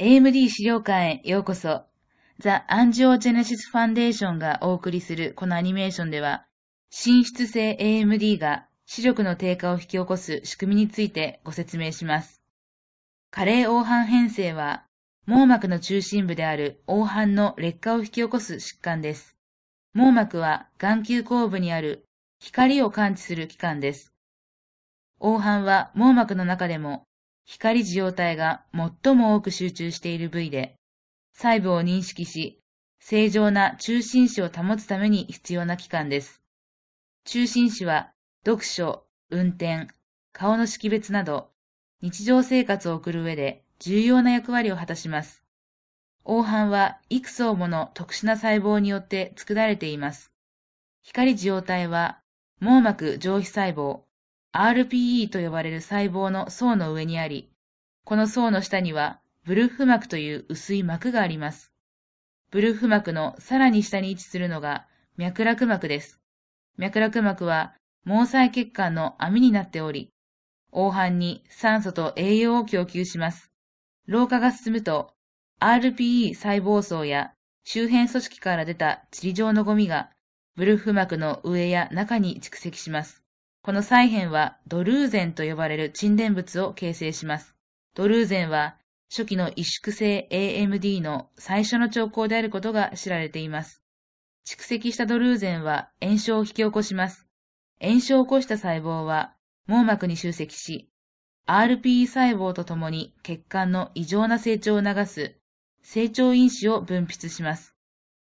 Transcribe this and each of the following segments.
AMD 資料館へようこそ。ザ・アンジオジェネシスファンデーションがお送りするこのアニメーションでは、進出性 AMD が視力の低下を引き起こす仕組みについてご説明します。加齢黄斑変性は、網膜の中心部である黄斑の劣化を引き起こす疾患です。網膜は眼球後部にある光を感知する器官です。黄斑は網膜の中でも光受容体が最も多く集中している部位で、細部を認識し、正常な中心子を保つために必要な器官です。中心子は、読書、運転、顔の識別など、日常生活を送る上で重要な役割を果たします。黄斑は幾層もの特殊な細胞によって作られています。光受容体は網膜上皮細胞、RPE と呼ばれる細胞の層の上にあり、この層の下にはブルフ膜という薄い膜があります。ブルフ膜のさらに下に位置するのが脈絡膜です。脈絡膜は毛細血管の網になっており、黄斑に酸素と栄養を供給します。老化が進むと、RPE 細胞層や周辺組織から出た地理状のゴミがブルフ膜の上や中に蓄積します。この再編はドルーゼンと呼ばれる沈殿物を形成します。ドルーゼンは初期の萎縮性 AMD の最初の兆候であることが知られています。蓄積したドルーゼンは炎症を引き起こします。炎症を起こした細胞は網膜に集積し、RPE 細胞とともに血管の異常な成長を促す成長因子を分泌します。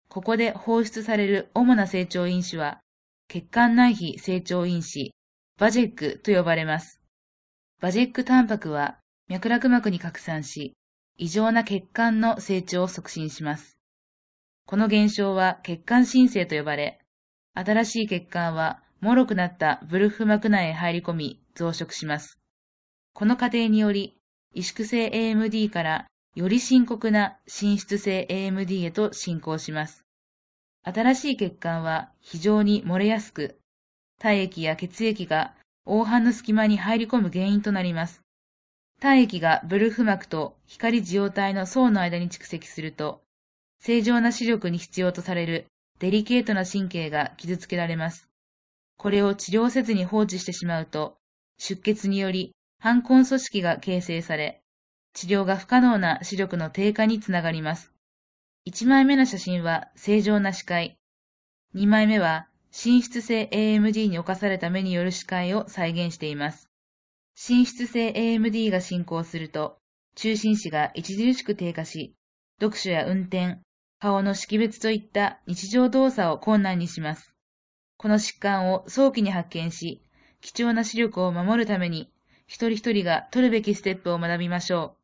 ここで放出される主な成長因子は、血管内皮成長因子、バジェックと呼ばれます。バジェックタンパクは脈絡膜に拡散し、異常な血管の成長を促進します。この現象は血管新生と呼ばれ、新しい血管は脆くなったブルフ膜内へ入り込み増殖します。この過程により、萎縮性 AMD からより深刻な浸出性 AMD へと進行します。新しい血管は非常に漏れやすく、体液や血液が黄斑の隙間に入り込む原因となります。体液がブルフ膜と光受容体の層の間に蓄積すると、正常な視力に必要とされるデリケートな神経が傷つけられます。これを治療せずに放置してしまうと、出血により反根組織が形成され、治療が不可能な視力の低下につながります。1枚目の写真は正常な視界。2枚目は浸出性 AMD に侵された目による視界を再現しています。浸出性 AMD が進行すると、中心視が著しく低下し、読書や運転、顔の識別といった日常動作を困難にします。この疾患を早期に発見し、貴重な視力を守るために、一人一人が取るべきステップを学びましょう。